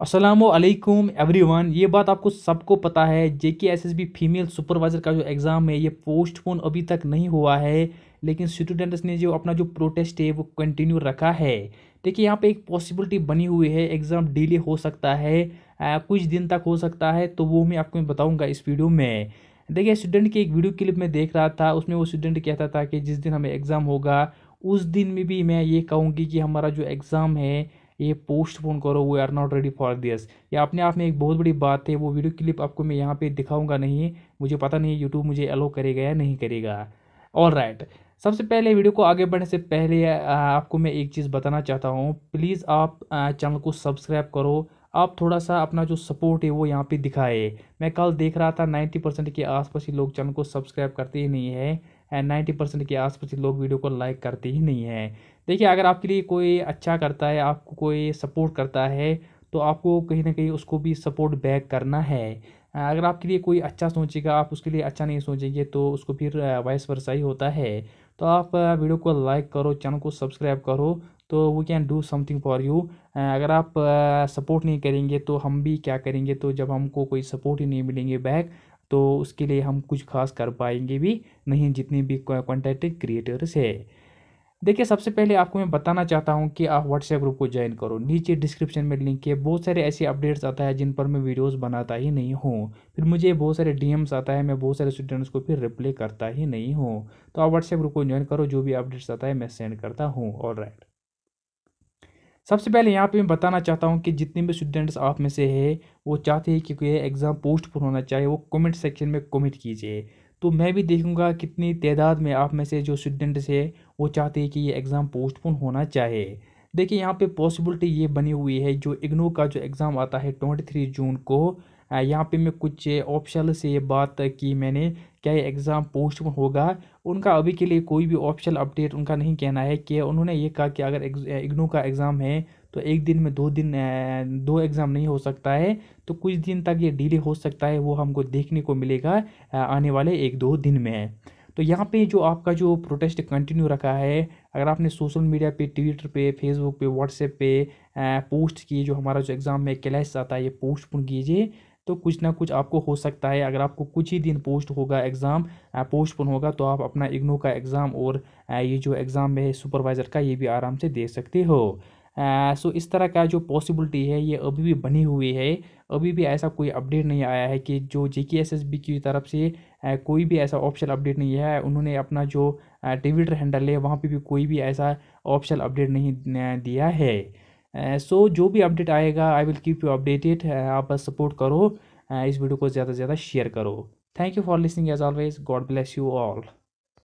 Aslam everyone ये बात आपको सबको पता है J K S S B female supervisor का जो एग्ज़ाम है ये पोस्टपोन अभी तक नहीं हुआ है लेकिन स्टूडेंट्स ने जो अपना जो प्रोटेस्ट है वो कंटिन्यू रखा है देखिए यहाँ पे एक पॉसिबिलिटी बनी हुई है एग्ज़ाम डिले हो सकता है आ, कुछ दिन तक हो सकता है तो वो मैं आपको बताऊँगा इस वीडियो में देखिए स्टूडेंट की एक वीडियो क्लिप में देख रहा था उसमें वो स्टूडेंट कहता था कि जिस दिन हमें एग्ज़ाम होगा उस दिन में भी मैं ये कहूँगी कि हमारा जो एग्ज़ाम है ये पोस्टपोन करो we are not ready for this ये अपने आप में एक बहुत बड़ी बात है वो वीडियो क्लिप आपको मैं यहाँ पे दिखाऊंगा नहीं मुझे पता नहीं यूट्यूब मुझे अलो करेगा या नहीं करेगा ऑल राइट right. सबसे पहले वीडियो को आगे बढ़ने से पहले आपको मैं एक चीज़ बताना चाहता हूँ प्लीज़ आप चैनल को सब्सक्राइब करो आप थोड़ा सा अपना जो सपोर्ट है वो यहाँ पे दिखाए मैं कल देख रहा था नाइन्टी परसेंट के आसपास ही लोग चैनल को सब्सक्राइब करते ही नहीं है एंड नाइन्टी परसेंट के आसपास लोग वीडियो को लाइक करते ही नहीं हैं देखिए अगर आपके लिए कोई अच्छा करता है आपको कोई सपोर्ट करता है तो आपको कहीं ना कहीं उसको भी सपोर्ट बैक करना है अगर आपके लिए कोई अच्छा सोचेगा आप उसके लिए अच्छा नहीं सोचेंगे तो उसको फिर वाइस वर्षा ही होता है तो आप वीडियो को लाइक करो चैनल को सब्सक्राइब करो तो we can do something for you अगर आप सपोर्ट नहीं करेंगे तो हम भी क्या करेंगे तो जब हमको कोई सपोर्ट ही नहीं मिलेंगे बैक तो उसके लिए हम कुछ खास कर पाएंगे भी नहीं जितने भी कॉन्टेंट क्रिएटर्स है देखिए सबसे पहले आपको मैं बताना चाहता हूँ कि आप व्हाट्सएप ग्रुप को ज्वाइन करो नीचे डिस्क्रिप्शन में लिंक है बहुत सारे ऐसे अपडेट्स आता है जिन पर मैं वीडियोस बनाता ही नहीं हूँ फिर मुझे बहुत सारे डीएम्स आता है मैं बहुत सारे स्टूडेंट्स को फिर रिप्लाई करता ही नहीं हूँ तो आप व्हाट्सएप ग्रुप को ज्वाइन करो जो भी अपडेट्स आता है मैं सेंड करता हूँ ऑल राइट सबसे पहले यहाँ पे मैं बताना चाहता हूँ कि जितने भी स्टूडेंट्स आप में से है वो चाहते हैं कि कोई एग्ज़ाम पोस्ट पर होना चाहिए वो कमेंट सेक्शन में कमेंट कीजिए तो मैं भी देखूंगा कितनी तादाद में आप में से जो स्टूडेंट्स है वो चाहते हैं कि ये एग्ज़ाम पोस्टपोन होना चाहिए देखिए यहाँ पर पॉसिबिलिटी ये बनी हुई है जो इग्नो का जो एग्ज़ाम आता है ट्वेंटी थ्री जून को यहाँ पे मैं कुछ ऑप्शन से ये बात की मैंने क्या ये एग्ज़ाम पोस्टपोन होगा उनका अभी के लिए कोई भी ऑफिशियल अपडेट उनका नहीं कहना है कि उन्होंने ये कहा कि अगर इग्नू का एग्ज़ाम है तो एक दिन में दो दिन दो एग्ज़ाम नहीं हो सकता है तो कुछ दिन तक ये डिले हो सकता है वो हमको देखने को मिलेगा आने वाले एक दो दिन में तो यहाँ पे जो आपका जो प्रोटेस्ट कंटिन्यू रखा है अगर आपने सोशल मीडिया पे ट्विटर पे फेसबुक पे व्हाट्सएप पे पोस्ट किए जो हमारा जो एग्ज़ाम में क्लैश आता है ये पोस्टपोन कीजिए तो कुछ ना कुछ आपको हो सकता है अगर आपको कुछ ही दिन पोस्ट होगा एग्ज़ाम पोस्टपोन होगा तो आप अपना इग्नो का एग्ज़ाम और ये जो एग्ज़ाम है सुपरवाइज़र का ये भी आराम से दे सकते हो सो so, इस तरह का जो पॉसिबिलिटी है ये अभी भी बनी हुई है अभी भी ऐसा कोई अपडेट नहीं आया है कि जो जे की तरफ से कोई भी ऐसा ऑप्शन अपडेट नहीं है उन्होंने अपना जो ट्विटर हैंडल है वहाँ पे भी कोई भी ऐसा ऑप्शन अपडेट नहीं दिया है सो uh, so, जो भी अपडेट आएगा I will keep you updated आप बस सपोर्ट करो uh, इस वीडियो को ज़्यादा से ज़्यादा शेयर करो thank you for listening as always God bless you all